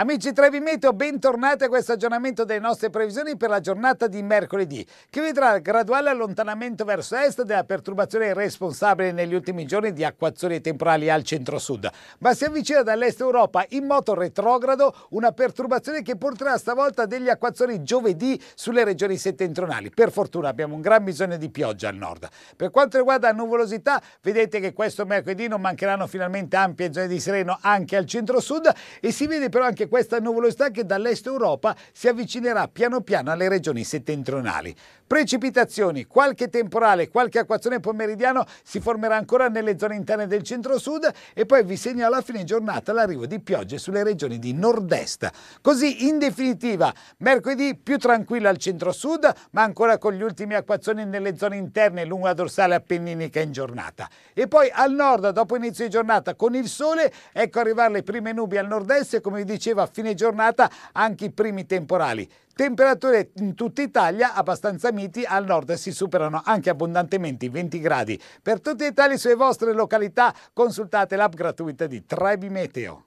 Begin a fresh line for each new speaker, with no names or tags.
Amici Trevi Meteo, bentornati a questo aggiornamento delle nostre previsioni per la giornata di mercoledì, che vedrà il graduale allontanamento verso est della perturbazione responsabile negli ultimi giorni di acquazzoni temporali al centro-sud, ma si avvicina dall'est Europa in moto retrogrado una perturbazione che porterà stavolta degli acquazzoni giovedì sulle regioni settentrionali. Per fortuna abbiamo un gran bisogno di pioggia al nord. Per quanto riguarda la nuvolosità, vedete che questo mercoledì non mancheranno finalmente ampie zone di sereno anche al centro-sud e si vede però anche questa nuvolosità che dall'est Europa si avvicinerà piano piano alle regioni settentrionali. Precipitazioni, qualche temporale, qualche acquazzone pomeridiano si formerà ancora nelle zone interne del centro-sud e poi vi segnalo a fine giornata l'arrivo di piogge sulle regioni di nord-est. Così in definitiva mercoledì più tranquilla al centro-sud ma ancora con gli ultimi acquazzoni nelle zone interne lungo la dorsale appenninica in giornata. E poi al nord dopo inizio di giornata con il sole ecco arrivare le prime nubi al nord-est e come vi dicevo diceva a fine giornata anche i primi temporali. Temperature in tutta Italia abbastanza miti, al nord si superano anche abbondantemente i 20 gradi. Per tutti i dettagli sulle vostre località consultate l'app gratuita di Trebi Meteo.